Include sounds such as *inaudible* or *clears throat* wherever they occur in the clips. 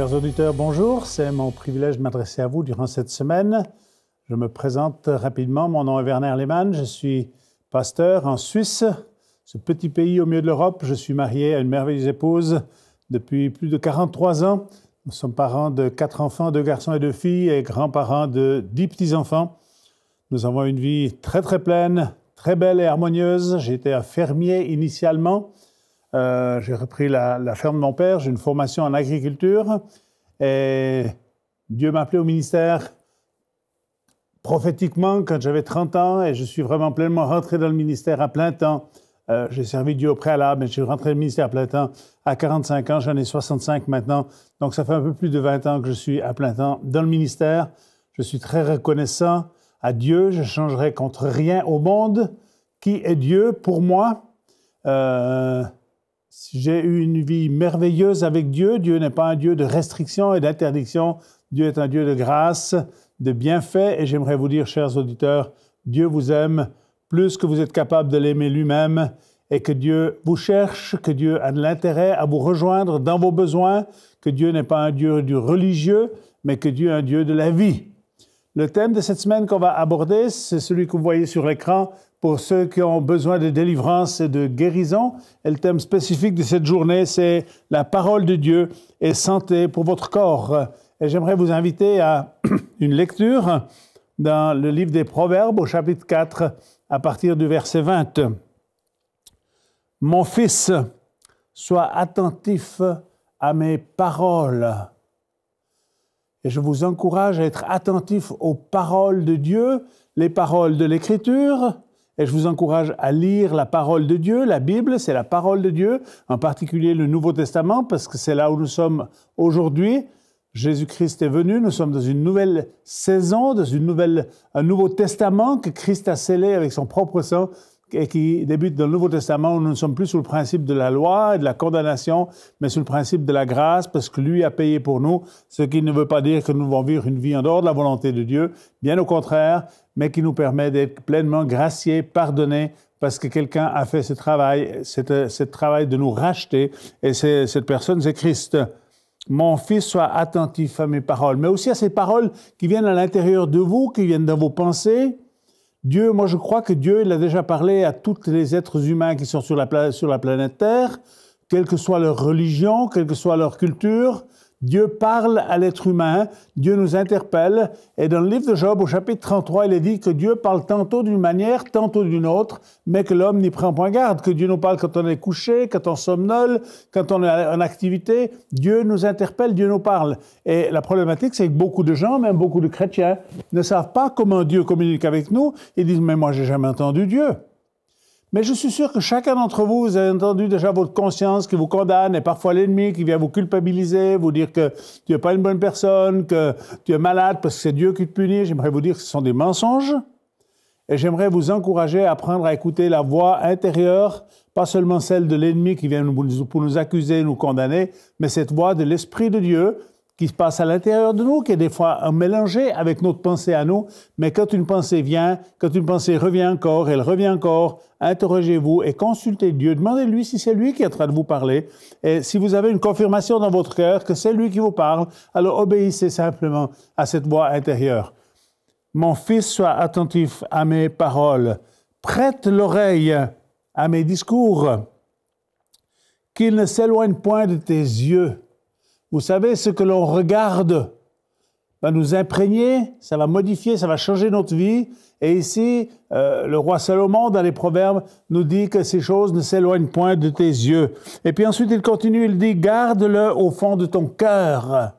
Chers auditeurs, bonjour. C'est mon privilège de m'adresser à vous durant cette semaine. Je me présente rapidement. Mon nom est Werner Lehmann. Je suis pasteur en Suisse, ce petit pays au milieu de l'Europe. Je suis marié à une merveilleuse épouse depuis plus de 43 ans. Nous sommes parents de quatre enfants, deux garçons et deux filles, et grands-parents de dix petits-enfants. Nous avons une vie très, très pleine, très belle et harmonieuse. J'étais un fermier initialement. Euh, j'ai repris la, ferme de mon père, j'ai une formation en agriculture et Dieu m'a appelé au ministère prophétiquement quand j'avais 30 ans et je suis vraiment pleinement rentré dans le ministère à plein temps. Euh, j'ai servi Dieu au préalable, mais je suis rentré dans le ministère à plein temps à 45 ans, j'en ai 65 maintenant, donc ça fait un peu plus de 20 ans que je suis à plein temps dans le ministère. Je suis très reconnaissant à Dieu, je changerai contre rien au monde qui est Dieu pour moi. Euh, j'ai eu une vie merveilleuse avec Dieu. Dieu n'est pas un Dieu de restriction et d'interdiction. Dieu est un Dieu de grâce, de bienfaits. Et j'aimerais vous dire, chers auditeurs, Dieu vous aime plus que vous êtes capable de l'aimer lui-même et que Dieu vous cherche, que Dieu a de l'intérêt à vous rejoindre dans vos besoins, que Dieu n'est pas un Dieu du religieux, mais que Dieu est un Dieu de la vie. Le thème de cette semaine qu'on va aborder, c'est celui que vous voyez sur l'écran, pour ceux qui ont besoin de délivrance et de guérison. Et le thème spécifique de cette journée, c'est la parole de Dieu et santé pour votre corps. Et j'aimerais vous inviter à *clears throat* une lecture dans le livre des Proverbes au chapitre 4 à partir du verset 20. Mon fils, sois attentif à mes paroles. Et je vous encourage à être attentif aux paroles de Dieu, les paroles de l'Écriture, et je vous encourage à lire la parole de Dieu. La Bible, c'est la parole de Dieu, en particulier le Nouveau Testament, parce que c'est là où nous sommes aujourd'hui. Jésus-Christ est venu, nous sommes dans une nouvelle saison, dans une nouvelle, un nouveau testament que Christ a scellé avec son propre sang et qui débute dans le Nouveau Testament où nous ne sommes plus sous le principe de la loi et de la condamnation, mais sous le principe de la grâce parce que lui a payé pour nous, ce qui ne veut pas dire que nous devons vivre une vie en dehors de la volonté de Dieu, bien au contraire, mais qui nous permet d'être pleinement graciés, pardonnés, parce que quelqu'un a fait ce travail, ce travail de nous racheter, et cette personne, c'est Christ. Mon fils, sois attentif à mes paroles, mais aussi à ces paroles qui viennent à l'intérieur de vous, qui viennent dans vos pensées, Dieu, moi je crois que Dieu, il a déjà parlé à tous les êtres humains qui sont sur la, sur la planète Terre, quelle que soit leur religion, quelle que soit leur culture, Dieu parle à l'être humain, Dieu nous interpelle, et dans le livre de Job au chapitre 33, il est dit que Dieu parle tantôt d'une manière, tantôt d'une autre, mais que l'homme n'y prend point garde, que Dieu nous parle quand on est couché, quand on somnole, quand on est en activité, Dieu nous interpelle, Dieu nous parle. Et la problématique, c'est que beaucoup de gens, même beaucoup de chrétiens, ne savent pas comment Dieu communique avec nous, ils disent, mais moi j'ai jamais entendu Dieu. Mais je suis sûr que chacun d'entre vous, a entendu déjà votre conscience qui vous condamne et parfois l'ennemi qui vient vous culpabiliser, vous dire que tu n'es pas une bonne personne, que tu es malade parce que c'est Dieu qui te punit. J'aimerais vous dire que ce sont des mensonges. Et j'aimerais vous encourager à apprendre à écouter la voix intérieure, pas seulement celle de l'ennemi qui vient pour nous accuser, nous condamner, mais cette voix de l'Esprit de Dieu qui se passe à l'intérieur de nous, qui est des fois mélangé avec notre pensée à nous. Mais quand une pensée vient, quand une pensée revient encore, elle revient encore, interrogez-vous et consultez Dieu. Demandez-lui si c'est lui qui est en train de vous parler. Et si vous avez une confirmation dans votre cœur que c'est lui qui vous parle, alors obéissez simplement à cette voix intérieure. Mon fils, sois attentif à mes paroles. Prête l'oreille à mes discours. Qu'il ne s'éloigne point de tes yeux vous savez, ce que l'on regarde va nous imprégner, ça va modifier, ça va changer notre vie. Et ici, euh, le roi Salomon, dans les Proverbes, nous dit que ces choses ne s'éloignent point de tes yeux. Et puis ensuite, il continue, il dit, garde-le au fond de ton cœur.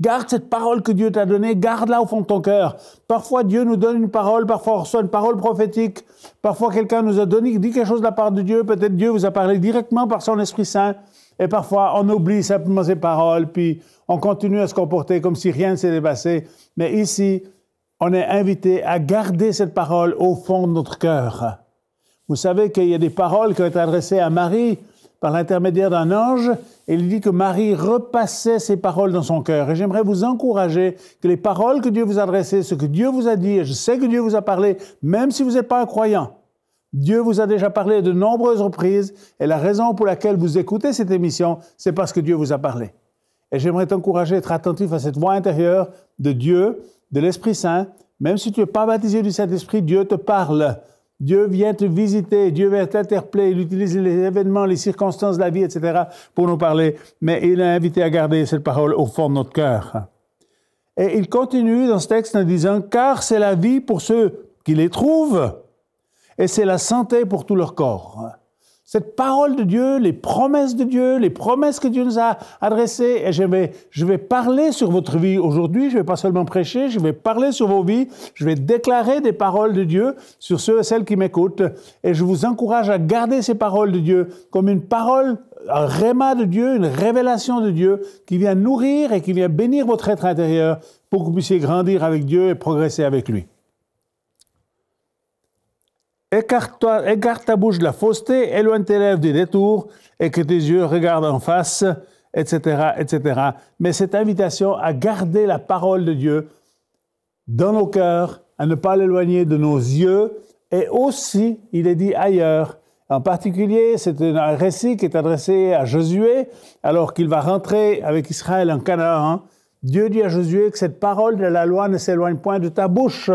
Garde cette parole que Dieu t'a donnée, garde-la au fond de ton cœur. Parfois, Dieu nous donne une parole, parfois on reçoit une parole prophétique, parfois quelqu'un nous a donné, dit quelque chose de la part de Dieu, peut-être Dieu vous a parlé directement par son Esprit Saint. Et parfois, on oublie simplement ces paroles, puis on continue à se comporter comme si rien ne s'était passé. Mais ici, on est invité à garder cette parole au fond de notre cœur. Vous savez qu'il y a des paroles qui ont été adressées à Marie par l'intermédiaire d'un ange, et il dit que Marie repassait ces paroles dans son cœur. Et j'aimerais vous encourager que les paroles que Dieu vous a adressées, ce que Dieu vous a dit, et je sais que Dieu vous a parlé, même si vous n'êtes pas un croyant, Dieu vous a déjà parlé de nombreuses reprises et la raison pour laquelle vous écoutez cette émission, c'est parce que Dieu vous a parlé. Et j'aimerais t'encourager à être attentif à cette voix intérieure de Dieu, de l'Esprit Saint. Même si tu n'es pas baptisé du Saint-Esprit, Dieu te parle. Dieu vient te visiter, Dieu vient t'interpeller, il utilise les événements, les circonstances de la vie, etc., pour nous parler. Mais il a invité à garder cette parole au fond de notre cœur. Et il continue dans ce texte en disant, car c'est la vie pour ceux qui les trouvent et c'est la santé pour tout leur corps. Cette parole de Dieu, les promesses de Dieu, les promesses que Dieu nous a adressées, et je vais, je vais parler sur votre vie aujourd'hui, je ne vais pas seulement prêcher, je vais parler sur vos vies, je vais déclarer des paroles de Dieu sur ceux et celles qui m'écoutent, et je vous encourage à garder ces paroles de Dieu comme une parole un réma de Dieu, une révélation de Dieu qui vient nourrir et qui vient bénir votre être intérieur pour que vous puissiez grandir avec Dieu et progresser avec lui. Écarte, ta bouche de la fausseté, éloigne tes lèvres des détours, et que tes yeux regardent en face, etc., etc. Mais cette invitation à garder la parole de Dieu dans nos cœurs, à ne pas l'éloigner de nos yeux, et aussi, il est dit ailleurs, en particulier, c'est un récit qui est adressé à Josué, alors qu'il va rentrer avec Israël en Canaan. Dieu dit à Josué que cette parole de la loi ne s'éloigne point de ta bouche.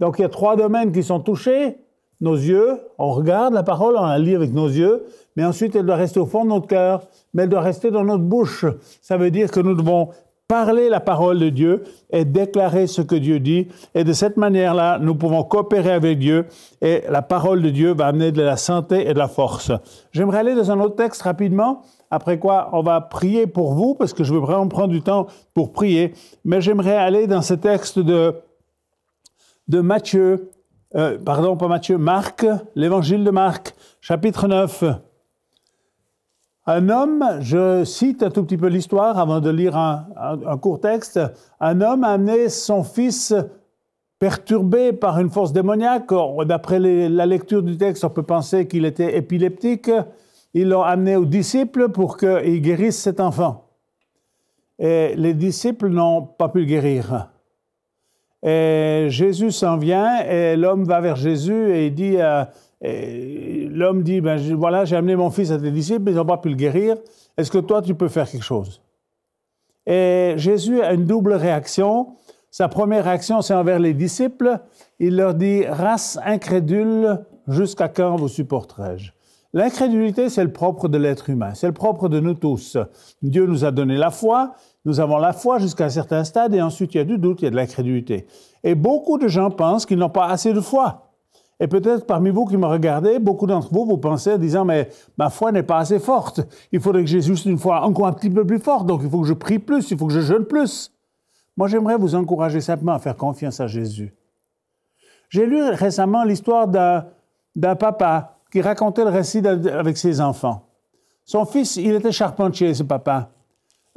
Donc il y a trois domaines qui sont touchés. Nos yeux, on regarde la parole, on la lit avec nos yeux, mais ensuite elle doit rester au fond de notre cœur, mais elle doit rester dans notre bouche. Ça veut dire que nous devons parler la parole de Dieu et déclarer ce que Dieu dit. Et de cette manière-là, nous pouvons coopérer avec Dieu et la parole de Dieu va amener de la santé et de la force. J'aimerais aller dans un autre texte rapidement, après quoi on va prier pour vous, parce que je veux vraiment prendre du temps pour prier. Mais j'aimerais aller dans ce texte de de Matthieu, euh, pardon, pas Matthieu, Marc, l'évangile de Marc, chapitre 9. Un homme, je cite un tout petit peu l'histoire avant de lire un, court texte, un homme a amené son fils perturbé par une force démoniaque. D'après la lecture du texte, on peut penser qu'il était épileptique. il l'ont amené aux disciples pour qu'ils guérissent cet enfant. Et les disciples n'ont pas pu le guérir. Et euh, Jésus s'en vient et l'homme va vers Jésus et il dit, euh, l'homme dit, ben, voilà, j'ai amené mon fils à tes disciples, mais ils n'ont pas pu le guérir. Est-ce que toi, tu peux faire quelque chose Et Jésus a une double réaction. Sa première réaction, c'est envers les disciples. Il leur dit, race incrédule, jusqu'à quand vous supporterai-je L'incrédulité, c'est le propre de l'être humain, c'est le propre de nous tous. Dieu nous a donné la foi, nous avons la foi jusqu'à un certain stade et ensuite il y a du doute, il y a de l'incrédulité. Et beaucoup de gens pensent qu'ils n'ont pas assez de foi. Et peut-être parmi vous qui me regardez, beaucoup d'entre vous, vous pensez en disant, mais ma foi n'est pas assez forte. Il faudrait que j'ai juste une foi encore un petit peu plus forte. Donc il faut que je prie plus, il faut que je jeûne plus. Moi, j'aimerais vous encourager simplement à faire confiance à Jésus. J'ai lu récemment l'histoire d'un papa qui racontait le récit avec ses enfants. Son fils, il était charpentier, ce papa.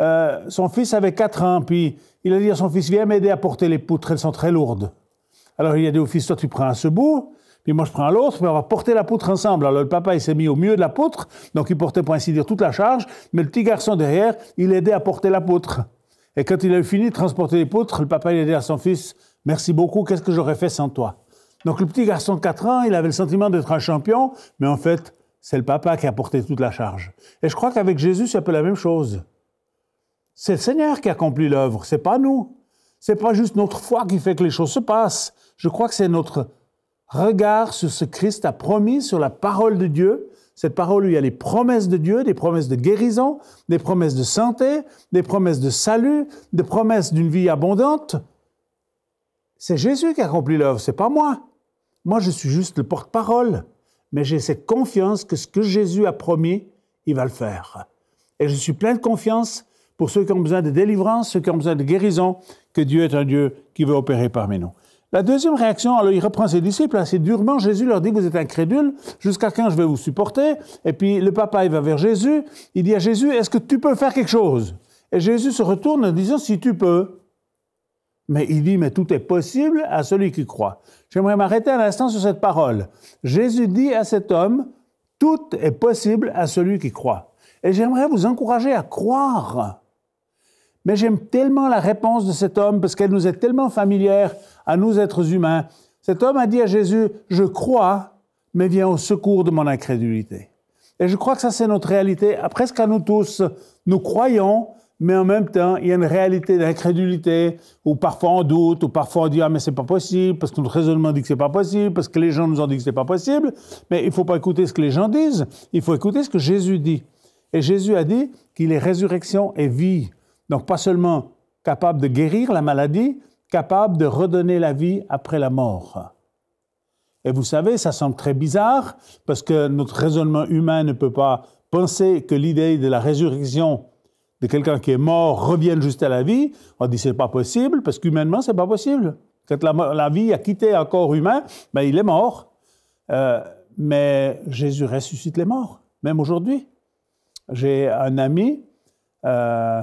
Euh, son fils avait 4 ans, puis il a dit à son fils, viens m'aider à porter les poutres, elles sont très lourdes. Alors il a dit au fils, toi tu prends ce bout, puis moi je prends l'autre, puis on va porter la poutre ensemble. Alors le papa, il s'est mis au milieu de la poutre, donc il portait pour ainsi dire toute la charge, mais le petit garçon derrière, il aidait à porter la poutre. Et quand il a eu fini de transporter les poutres, le papa, il a dit à son fils, merci beaucoup, qu'est-ce que j'aurais fait sans toi Donc le petit garçon de 4 ans, il avait le sentiment d'être un champion, mais en fait, c'est le papa qui a porté toute la charge. Et je crois qu'avec Jésus, c'est un peu la même chose. C'est le Seigneur qui accomplit l'œuvre, c'est pas nous. C'est pas juste notre foi qui fait que les choses se passent. Je crois que c'est notre regard sur ce Christ a promis, sur la parole de Dieu. Cette parole où il y a les promesses de Dieu, des promesses de guérison, des promesses de santé, des promesses de salut, des promesses d'une vie abondante. C'est Jésus qui accomplit l'œuvre, c'est pas moi. Moi, je suis juste le porte-parole, mais j'ai cette confiance que ce que Jésus a promis, il va le faire. Et je suis plein de confiance pour ceux qui ont besoin de délivrance, ceux qui ont besoin de guérison, que Dieu est un Dieu qui veut opérer parmi nous. La deuxième réaction, alors il reprend ses disciples assez durement. Jésus leur dit, vous êtes incrédules, jusqu'à quand je vais vous supporter Et puis le papa, il va vers Jésus, il dit à Jésus, est-ce que tu peux faire quelque chose Et Jésus se retourne en disant, si tu peux. Mais il dit, mais tout est possible à celui qui croit. J'aimerais m'arrêter un instant sur cette parole. Jésus dit à cet homme, tout est possible à celui qui croit. Et j'aimerais vous encourager à croire mais j'aime tellement la réponse de cet homme parce qu'elle nous est tellement familière à nous êtres humains. Cet homme a dit à Jésus, je crois, mais viens au secours de mon incrédulité. Et je crois que ça, c'est notre réalité, presque à nous tous. Nous croyons, mais en même temps, il y a une réalité d'incrédulité, où parfois on doute, ou parfois on dit, ah, mais c'est pas possible, parce que notre raisonnement dit que c'est pas possible, parce que les gens nous ont dit que c'est pas possible. Mais il faut pas écouter ce que les gens disent, il faut écouter ce que Jésus dit. Et Jésus a dit qu'il est résurrection et vie. Donc pas seulement capable de guérir la maladie, capable de redonner la vie après la mort. Et vous savez, ça semble très bizarre parce que notre raisonnement humain ne peut pas penser que l'idée de la résurrection de quelqu'un qui est mort revienne juste à la vie. On dit c'est pas possible parce qu'humainement c'est pas possible. Quand la, la, vie a quitté un corps humain, ben, il est mort. Euh, mais Jésus ressuscite les morts, même aujourd'hui. J'ai un ami. Euh,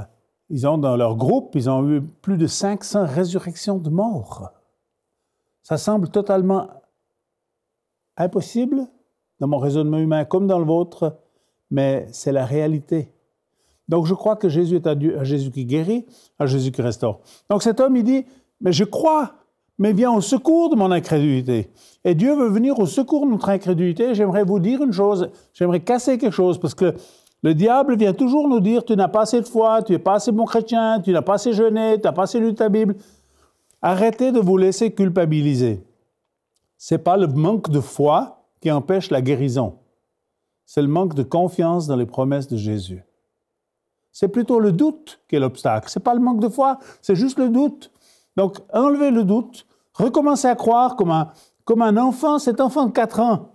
ils ont dans leur groupe, ils ont eu plus de 500 résurrections de morts. Ça semble totalement impossible dans mon raisonnement humain comme dans le vôtre, mais c'est la réalité. Donc je crois que Jésus est un, Dieu, un Jésus qui guérit, un Jésus qui restaure. Donc cet homme, il dit, mais je crois, mais viens au secours de mon incrédulité. Et Dieu veut venir au secours de notre incrédulité. J'aimerais vous dire une chose, j'aimerais casser quelque chose, parce que le diable vient toujours nous dire, tu n'as pas assez de foi, tu n'es pas assez bon chrétien, tu n'as pas assez jeûné, tu n'as pas assez lu ta Bible. Arrêtez de vous laisser culpabiliser. C'est pas le manque de foi qui empêche la guérison. C'est le manque de confiance dans les promesses de Jésus. C'est plutôt le doute qui est l'obstacle. C'est pas le manque de foi, c'est juste le doute. Donc, enlevez le doute, recommencez à croire comme un, comme un enfant, cet enfant de 4 ans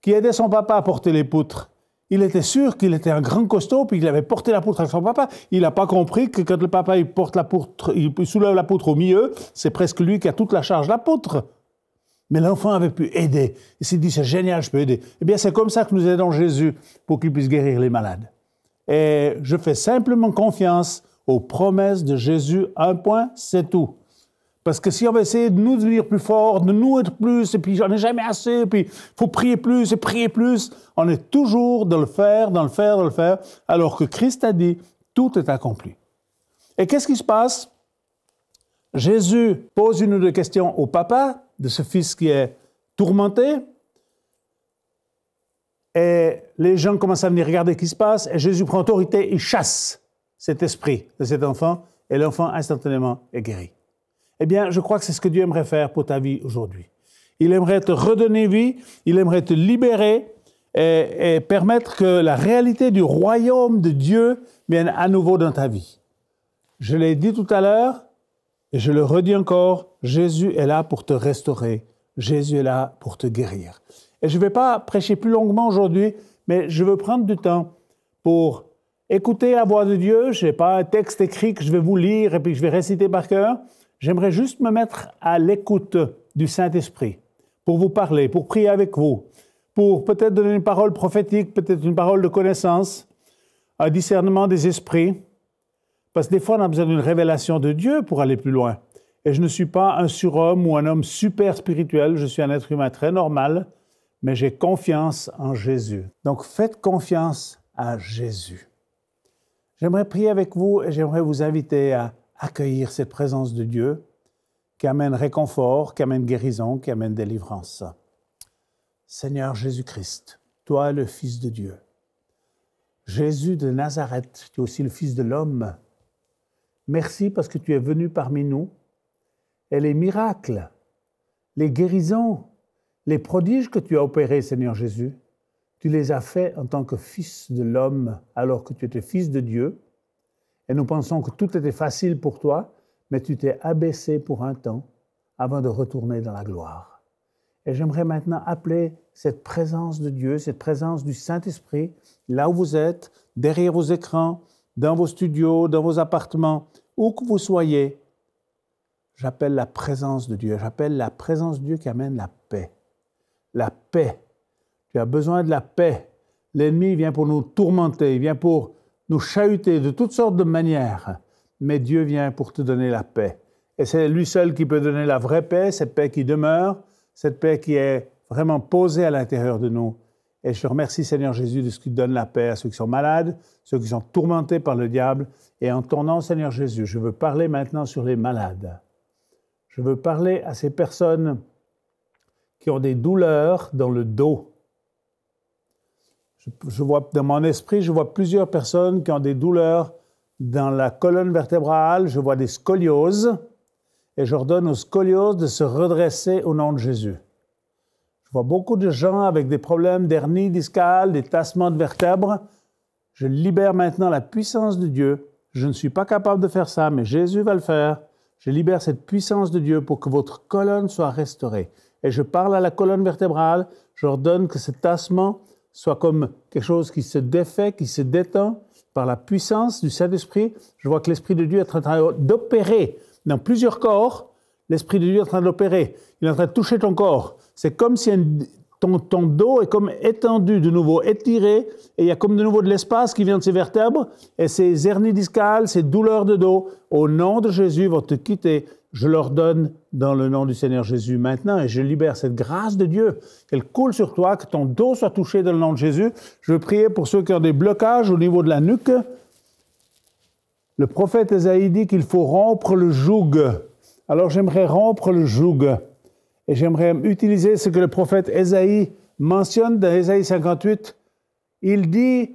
qui aidait son papa à porter les poutres il était sûr qu'il était un grand costaud, puis il avait porté la poutre avec son papa. Il n'a pas compris que quand le papa il porte la poutre, il soulève la poutre au milieu, c'est presque lui qui a toute la charge de la poutre. Mais l'enfant avait pu aider. Il s'est dit, c'est génial, je peux aider. Eh bien, c'est comme ça que nous aidons Jésus pour qu'il puisse guérir les malades. Et je fais simplement confiance aux promesses de Jésus. Un point, c'est tout. Parce que si on va essayer de nous devenir plus forts, de nous être plus, et puis j'en ai jamais assez, et puis faut prier plus et prier plus, on est toujours dans le faire, dans le faire, dans le faire, alors que Christ a dit, tout est accompli. Et qu'est-ce qui se passe? Jésus pose une ou deux questions au papa de ce fils qui est tourmenté. Et les gens commencent à venir regarder ce qui se passe. Et Jésus prend autorité il chasse cet esprit de cet enfant. Et l'enfant instantanément est guéri. Eh bien, je crois que c'est ce que Dieu aimerait faire pour ta vie aujourd'hui. Il aimerait te redonner vie, il aimerait te libérer et, permettre que la réalité du royaume de Dieu vienne à nouveau dans ta vie. Je l'ai dit tout à l'heure et je le redis encore, Jésus est là pour te restaurer, Jésus est là pour te guérir. Et je ne vais pas prêcher plus longuement aujourd'hui, mais je veux prendre du temps pour écouter la voix de Dieu. Je n'ai pas un texte écrit que je vais vous lire et puis je vais réciter par cœur. J'aimerais juste me mettre à l'écoute du Saint-Esprit pour vous parler, pour prier avec vous, pour peut-être donner une parole prophétique, peut-être une parole de connaissance, un discernement des esprits. Parce que des fois, on a besoin d'une révélation de Dieu pour aller plus loin. Et je ne suis pas un surhomme ou un homme super spirituel, je suis un être humain très normal, mais j'ai confiance en Jésus. Donc faites confiance à Jésus. J'aimerais prier avec vous et j'aimerais vous inviter à accueillir cette présence de Dieu qui amène réconfort, qui amène guérison, qui amène délivrance. Seigneur Jésus-Christ, toi le Fils de Dieu, Jésus de Nazareth, tu es aussi le Fils de l'homme. Merci parce que tu es venu parmi nous et les miracles, les guérisons, les prodiges que tu as opérés, Seigneur Jésus, tu les as faits en tant que Fils de l'homme alors que tu étais Fils de Dieu et nous pensons que tout était facile pour toi, mais tu t'es abaissé pour un temps avant de retourner dans la gloire. Et j'aimerais maintenant appeler cette présence de Dieu, cette présence du Saint-Esprit, là où vous êtes, derrière vos écrans, dans vos studios, dans vos appartements, où que vous soyez. J'appelle la présence de Dieu, j'appelle la présence de Dieu qui amène la paix. La paix. Tu as besoin de la paix. L'ennemi vient pour nous tourmenter, il vient pour nous chahuter de toutes sortes de manières, mais Dieu vient pour te donner la paix. Et c'est lui seul qui peut donner la vraie paix, cette paix qui demeure, cette paix qui est vraiment posée à l'intérieur de nous. Et je remercie Seigneur Jésus de ce qui donne la paix à ceux qui sont malades, ceux qui sont tourmentés par le diable. Et en tournant Seigneur Jésus, je veux parler maintenant sur les malades. Je veux parler à ces personnes qui ont des douleurs dans le dos, je, vois, dans mon esprit, je vois plusieurs personnes qui ont des douleurs dans la colonne vertébrale, je vois des scolioses, et j'ordonne aux scolioses de se redresser au nom de Jésus. Je vois beaucoup de gens avec des problèmes d'hernie discale, des tassements de vertèbres. Je libère maintenant la puissance de Dieu. Je ne suis pas capable de faire ça, mais Jésus va le faire. Je libère cette puissance de Dieu pour que votre colonne soit restaurée. Et je parle à la colonne vertébrale, j'ordonne que ce tassement soit comme quelque chose qui se défait, qui se détend par la puissance du Saint-Esprit. Je vois que l'Esprit de Dieu est en train d'opérer dans plusieurs corps. L'Esprit de Dieu est en train d'opérer. Il est en train de toucher ton corps. C'est comme si ton, ton, dos est comme étendu de nouveau, étiré, et il y a comme de nouveau de l'espace qui vient de ses vertèbres, et ses hernies discales, ces douleurs de dos, au nom de Jésus, vont te quitter je l'ordonne dans le nom du Seigneur Jésus maintenant et je libère cette grâce de Dieu Elle coule sur toi, que ton dos soit touché dans le nom de Jésus. Je veux prier pour ceux qui ont des blocages au niveau de la nuque. Le prophète Esaïe dit qu'il faut rompre le joug. Alors j'aimerais rompre le joug et j'aimerais utiliser ce que le prophète Esaïe mentionne dans Esaïe 58. Il dit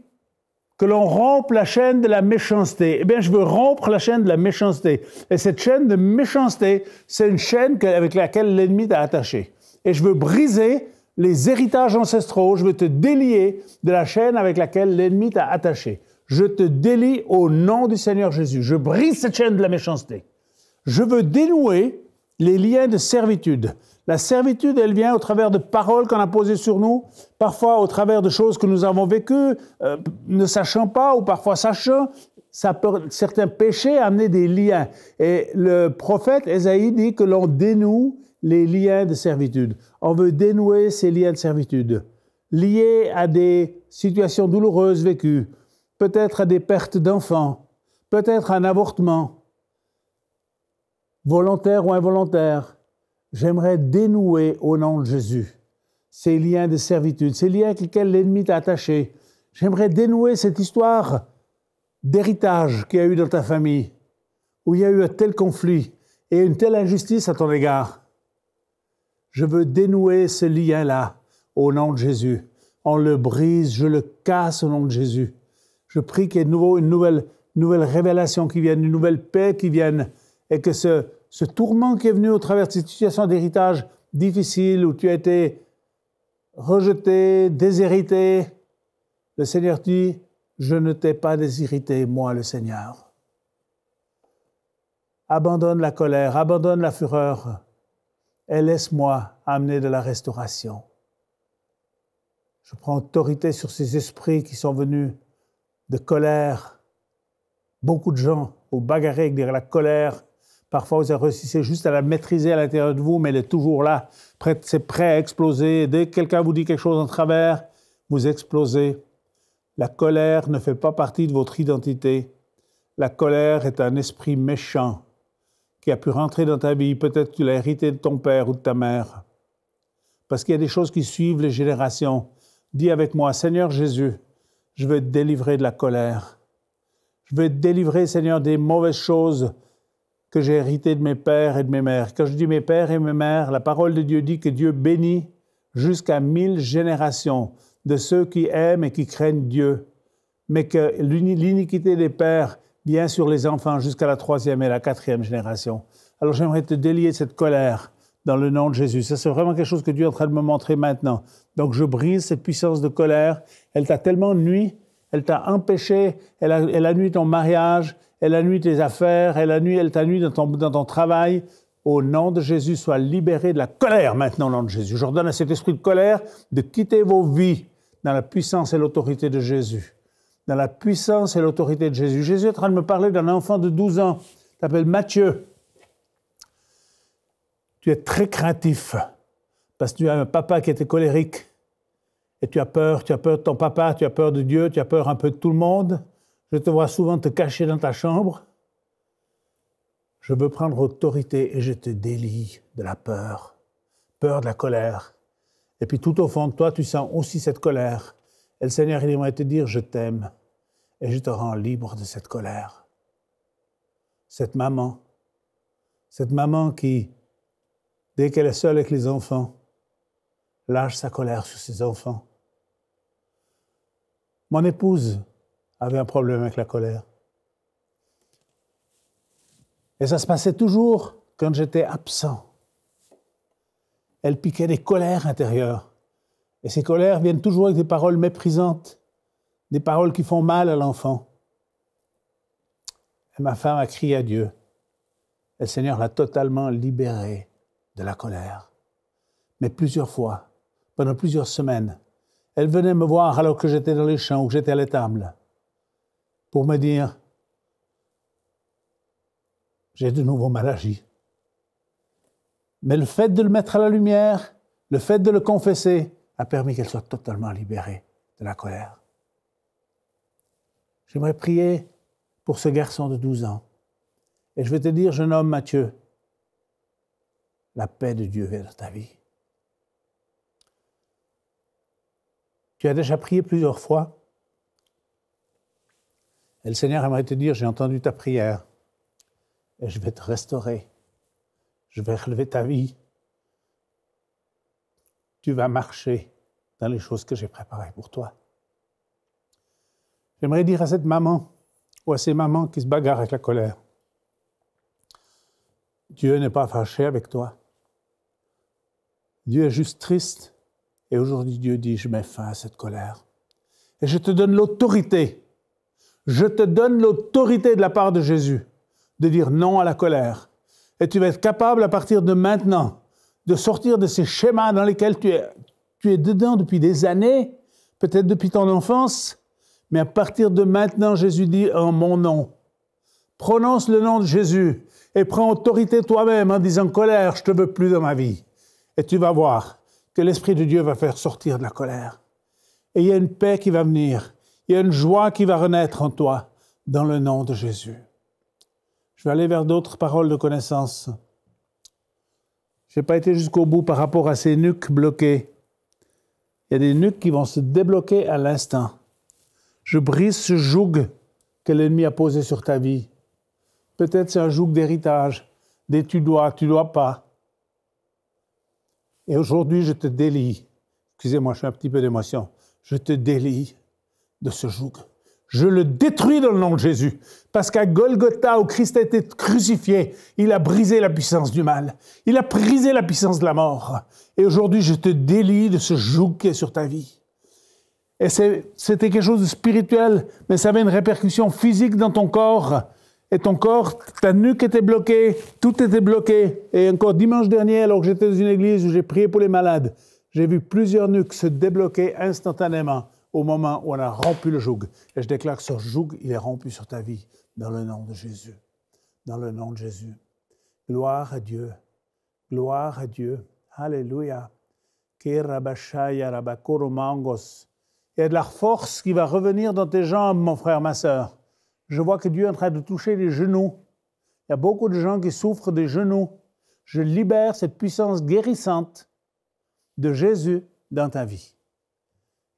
que l'on rompe la chaîne de la méchanceté. Eh bien, je veux rompre la chaîne de la méchanceté. Et cette chaîne de méchanceté, c'est une chaîne avec laquelle l'ennemi t'a attaché. Et je veux briser les héritages ancestraux, je veux te délier de la chaîne avec laquelle l'ennemi t'a attaché. Je te délie au nom du Seigneur Jésus. Je brise cette chaîne de la méchanceté. Je veux dénouer les liens de servitude. La servitude, elle vient au travers de paroles qu'on a posées sur nous, parfois au travers de choses que nous avons vécues, euh, ne sachant pas ou parfois sachant. Ça peut, certains péchés amener des liens. Et le prophète Esaïe dit que l'on dénoue les liens de servitude. On veut dénouer ces liens de servitude, liés à des situations douloureuses vécues, peut-être à des pertes d'enfants, peut-être à un avortement, volontaire ou involontaire J'aimerais dénouer au nom de Jésus ces liens de servitude, ces liens avec lesquels l'ennemi t'a attaché. J'aimerais dénouer cette histoire d'héritage qu'il y a eu dans ta famille, où il y a eu un tel conflit et une telle injustice à ton égard. Je veux dénouer ce lien-là au nom de Jésus. On le brise, je le casse au nom de Jésus. Je prie qu'il y ait de nouveau une nouvelle, nouvelle révélation qui vienne, une nouvelle paix qui vienne, et que ce, ce tourment qui est venu au travers de cette situation d'héritage difficile où tu as été rejeté, déshérité, le Seigneur dit, je ne t'ai pas déshérité, moi le Seigneur. Abandonne la colère, abandonne la fureur et laisse-moi amener de la restauration. Je prends autorité sur ces esprits qui sont venus de colère. Beaucoup de gens ont bagarré avec la colère Parfois, vous réussissez juste à la maîtriser à l'intérieur de vous, mais elle est toujours là. C'est prêt à exploser. Dès que quelqu'un vous dit quelque chose en travers, vous explosez. La colère ne fait pas partie de votre identité. La colère est un esprit méchant qui a pu rentrer dans ta vie. Peut-être tu l'as hérité de ton père ou de ta mère. Parce qu'il y a des choses qui suivent les générations. Dis avec moi, Seigneur Jésus, je veux te délivrer de la colère. Je veux te délivrer, Seigneur, des mauvaises choses que j'ai hérité de mes pères et de mes mères. Quand je dis mes pères et mes mères, la parole de Dieu dit que Dieu bénit jusqu'à mille générations de ceux qui aiment et qui craignent Dieu, mais que l'iniquité des pères vient sur les enfants jusqu'à la troisième et la quatrième génération. Alors j'aimerais te délier de cette colère dans le nom de Jésus. Ça, c'est vraiment quelque chose que Dieu est en train de me montrer maintenant. Donc je brise cette puissance de colère. Elle t'a tellement nuit, elle t'a empêché, elle a, elle nuit ton mariage, elle nuit tes affaires, elle nuit elle nuit dans ton, dans ton travail. Au nom de Jésus, sois libéré de la colère maintenant, au nom de Jésus. J'ordonne à cet esprit de colère de quitter vos vies dans la puissance et l'autorité de Jésus. Dans la puissance et l'autorité de Jésus. Jésus est en train de me parler d'un enfant de 12 ans, s'appelle Matthieu. Tu es très craintif parce que tu as un papa qui était colérique et tu as peur, tu as peur de ton papa, tu as peur de Dieu, tu as peur un peu de tout le monde. Je te vois souvent te cacher dans ta chambre. Je veux prendre autorité et je te délie de la peur, peur de la colère. Et puis tout au fond de toi, tu sens aussi cette colère. Et le Seigneur, il aimerait te dire, je t'aime et je te rends libre de cette colère. Cette maman, cette maman qui, dès qu'elle est seule avec les enfants, lâche sa colère sur ses enfants. Mon épouse, avait un problème avec la colère. Et ça se passait toujours quand j'étais absent. Elle piquait des colères intérieures. Et ces colères viennent toujours avec des paroles méprisantes, des paroles qui font mal à l'enfant. Et ma femme a crié à Dieu. Et le Seigneur l'a totalement libérée de la colère. Mais plusieurs fois, pendant plusieurs semaines, elle venait me voir alors que j'étais dans les champs ou que j'étais à l'étable pour me dire j'ai de nouveau mal agi. Mais le fait de le mettre à la lumière, le fait de le confesser, a permis qu'elle soit totalement libérée de la colère. J'aimerais prier pour ce garçon de 12 ans. Et je vais te dire, jeune homme Mathieu, la paix de Dieu vient dans ta vie. Tu as déjà prié plusieurs fois et le Seigneur aimerait te dire, j'ai entendu ta prière et je vais te restaurer. Je vais relever ta vie. Tu vas marcher dans les choses que j'ai préparées pour toi. J'aimerais dire à cette maman ou à ces mamans qui se bagarrent avec la colère, Dieu n'est pas fâché avec toi. Dieu est juste triste. Et aujourd'hui, Dieu dit, je mets fin à cette colère. Et je te donne l'autorité je te donne l'autorité de la part de Jésus de dire non à la colère. Et tu vas être capable à partir de maintenant de sortir de ces schémas dans lesquels tu es, tu es dedans depuis des années, peut-être depuis ton enfance, mais à partir de maintenant, Jésus dit en mon nom. Prononce le nom de Jésus et prends autorité toi-même en disant colère, je te veux plus dans ma vie. Et tu vas voir que l'Esprit de Dieu va faire sortir de la colère. Et il y a une paix qui va venir il y a une joie qui va renaître en toi dans le nom de Jésus. Je vais aller vers d'autres paroles de connaissance. Je n'ai pas été jusqu'au bout par rapport à ces nuques bloquées. Il y a des nuques qui vont se débloquer à l'instant. Je brise ce joug que l'ennemi a posé sur ta vie. Peut-être c'est un joug d'héritage, des tu dois, tu dois pas. Et aujourd'hui, je te délie. Excusez-moi, je suis un petit peu d'émotion. Je te délie de ce joug. Je le détruis dans le nom de Jésus, parce qu'à Golgotha, où Christ a été crucifié, il a brisé la puissance du mal, il a brisé la puissance de la mort. Et aujourd'hui, je te délie de ce joug qui est sur ta vie. Et c'était quelque chose de spirituel, mais ça avait une répercussion physique dans ton corps. Et ton corps, ta nuque était bloquée, tout était bloqué. Et encore dimanche dernier, alors que j'étais dans une église où j'ai prié pour les malades, j'ai vu plusieurs nuques se débloquer instantanément au moment où on a rompu le joug. Et je déclare que ce joug, il est rompu sur ta vie, dans le nom de Jésus. Dans le nom de Jésus. Gloire à Dieu. Gloire à Dieu. Alléluia. il y a de la force qui va revenir dans tes jambes, mon frère, ma sœur. Je vois que Dieu est en train de toucher les genoux. Il y a beaucoup de gens qui souffrent des genoux. Je libère cette puissance guérissante de Jésus dans ta vie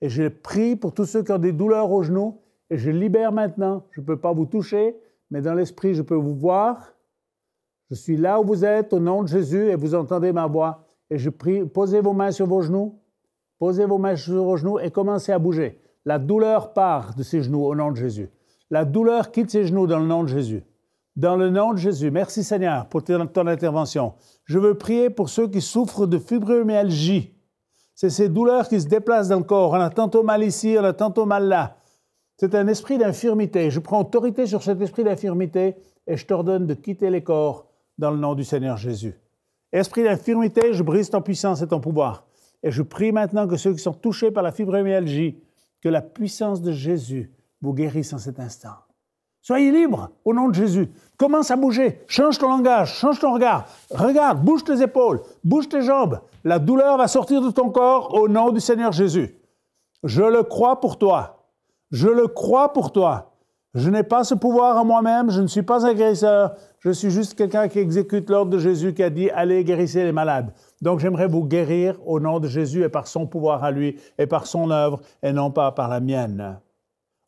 et je prie pour tous ceux qui ont des douleurs aux genoux et je libère maintenant. Je ne peux pas vous toucher, mais dans l'esprit, je peux vous voir. Je suis là où vous êtes au nom de Jésus et vous entendez ma voix. Et je prie, posez vos mains sur vos genoux, posez vos mains sur vos genoux et commencez à bouger. La douleur part de ces genoux au nom de Jésus. La douleur quitte ces genoux dans le nom de Jésus. Dans le nom de Jésus, merci Seigneur pour ton intervention. Je veux prier pour ceux qui souffrent de fibromyalgie c'est ces douleurs qui se déplacent dans le corps. On a tantôt mal ici, on a tantôt mal là. C'est un esprit d'infirmité. Je prends autorité sur cet esprit d'infirmité et je t'ordonne de quitter les corps dans le nom du Seigneur Jésus. Esprit d'infirmité, je brise ton puissance et ton pouvoir. Et je prie maintenant que ceux qui sont touchés par la fibromyalgie, que la puissance de Jésus vous guérisse en cet instant. Soyez libre au nom de Jésus. Commence à bouger. Change ton langage, change ton regard. Regarde, bouge tes épaules, bouge tes jambes. La douleur va sortir de ton corps au nom du Seigneur Jésus. Je le crois pour toi. Je le crois pour toi. Je n'ai pas ce pouvoir en moi-même, je ne suis pas un guérisseur, je suis juste quelqu'un qui exécute l'ordre de Jésus qui a dit allez guérissez les malades. Donc j'aimerais vous guérir au nom de Jésus et par son pouvoir à lui et par son œuvre et non pas par la mienne.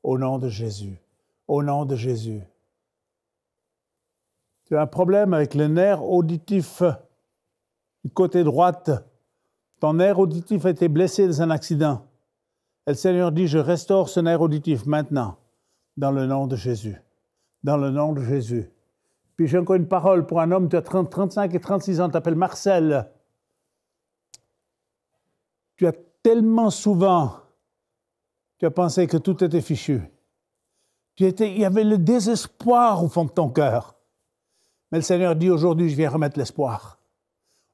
Au nom de Jésus au nom de Jésus. Tu as un problème avec le nerf auditif du côté droit. Ton nerf auditif a été blessé dans un accident. Et le Seigneur dit, je restaure ce nerf auditif maintenant, dans le nom de Jésus. Dans le nom de Jésus. Puis j'ai encore une parole pour un homme, de as 30, 35 et 36 ans, t'appelles Marcel. Tu as tellement souvent, tu as pensé que tout était fichu il y avait le désespoir au fond de ton cœur. Mais le Seigneur dit, aujourd'hui, je viens remettre l'espoir.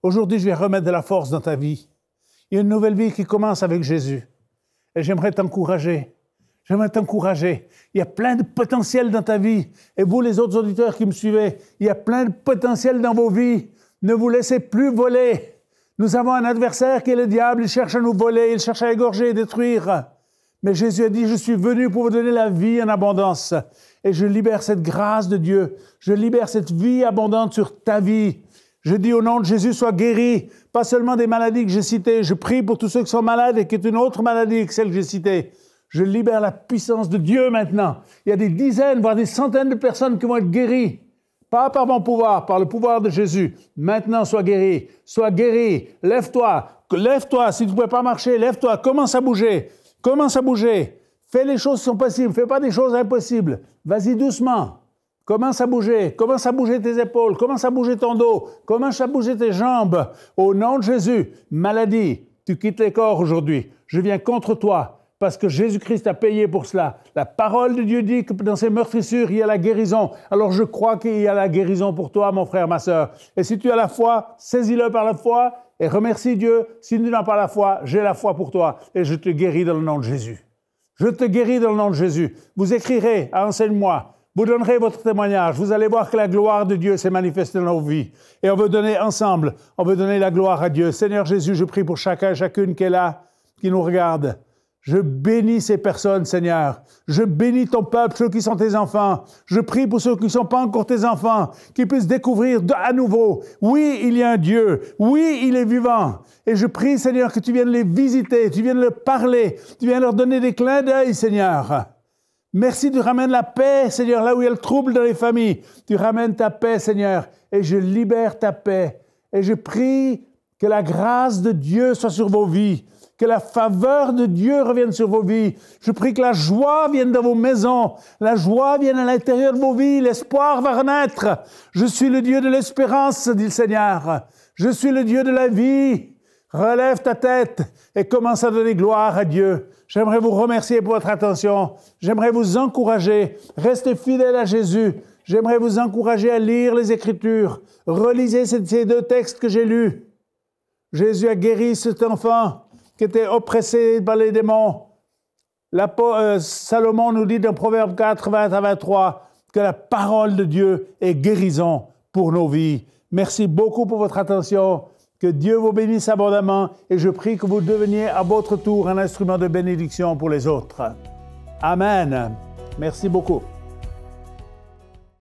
Aujourd'hui, je viens remettre de la force dans ta vie. Il y a une nouvelle vie qui commence avec Jésus. Et j'aimerais t'encourager. J'aimerais t'encourager. Il y a plein de potentiel dans ta vie. Et vous, les autres auditeurs qui me suivez, il y a plein de potentiel dans vos vies. Ne vous laissez plus voler. Nous avons un adversaire qui est le diable. Il cherche à nous voler, il cherche à égorger et détruire. Mais Jésus a dit, je suis venu pour vous donner la vie en abondance. Et je libère cette grâce de Dieu. Je libère cette vie abondante sur ta vie. Je dis au nom de Jésus, sois guéri, pas seulement des maladies que j'ai citées. Je prie pour tous ceux qui sont malades et qui ont une autre maladie que celle que j'ai citée. Je libère la puissance de Dieu maintenant. Il y a des dizaines, voire des centaines de personnes qui vont être guéries. Pas par mon pouvoir, par le pouvoir de Jésus. Maintenant, sois guéri. Sois guéri. Lève-toi. Lève-toi. Si tu ne pouvais pas marcher, lève-toi. Commence à bouger. Commence à bouger. Fais les choses qui sont possibles. Fais pas des choses impossibles. Vas-y doucement. Commence à bouger. Commence à bouger tes épaules. Commence à bouger ton dos. Commence à bouger tes jambes. Au nom de Jésus, maladie, tu quittes les corps aujourd'hui. Je viens contre toi parce que Jésus-Christ a payé pour cela. La parole de Dieu dit que dans ses meurtrissures, il y a la guérison. Alors je crois qu'il y a la guérison pour toi, mon frère, ma sœur. Et si tu as la foi, saisis-le par la foi et remercie Dieu. Si tu n'as pas la foi, j'ai la foi pour toi et je te guéris dans le nom de Jésus. Je te guéris dans le nom de Jésus. Vous écrirez à Enseigne-moi. Vous donnerez votre témoignage. Vous allez voir que la gloire de Dieu s'est manifestée dans nos vies. Et on veut donner ensemble, on veut donner la gloire à Dieu. Seigneur Jésus, je prie pour chacun et chacune qu'elle a qui nous regarde. Je bénis ces personnes, Seigneur. Je bénis ton peuple, ceux qui sont tes enfants. Je prie pour ceux qui ne sont pas encore tes enfants, qu'ils puissent découvrir à nouveau, oui, il y a un Dieu, oui, il est vivant. Et je prie, Seigneur, que tu viennes les visiter, tu viennes leur parler, tu viennes leur donner des clins d'œil, Seigneur. Merci, tu ramènes la paix, Seigneur, là où il y a le trouble dans les familles. Tu ramènes ta paix, Seigneur, et je libère ta paix. Et je prie que la grâce de Dieu soit sur vos vies. Que la faveur de Dieu revienne sur vos vies. Je prie que la joie vienne dans vos maisons. La joie vienne à l'intérieur de vos vies. L'espoir va renaître. Je suis le Dieu de l'espérance, dit le Seigneur. Je suis le Dieu de la vie. Relève ta tête et commence à donner gloire à Dieu. J'aimerais vous remercier pour votre attention. J'aimerais vous encourager. Restez fidèle à Jésus. J'aimerais vous encourager à lire les Écritures. Relisez ces deux textes que j'ai lus. Jésus a guéri cet enfant qui était oppressé par les démons. Euh, Salomon nous dit dans Proverbe 4, à 23 que la parole de Dieu est guérison pour nos vies. Merci beaucoup pour votre attention. Que Dieu vous bénisse abondamment et je prie que vous deveniez à votre tour un instrument de bénédiction pour les autres. Amen. Merci beaucoup.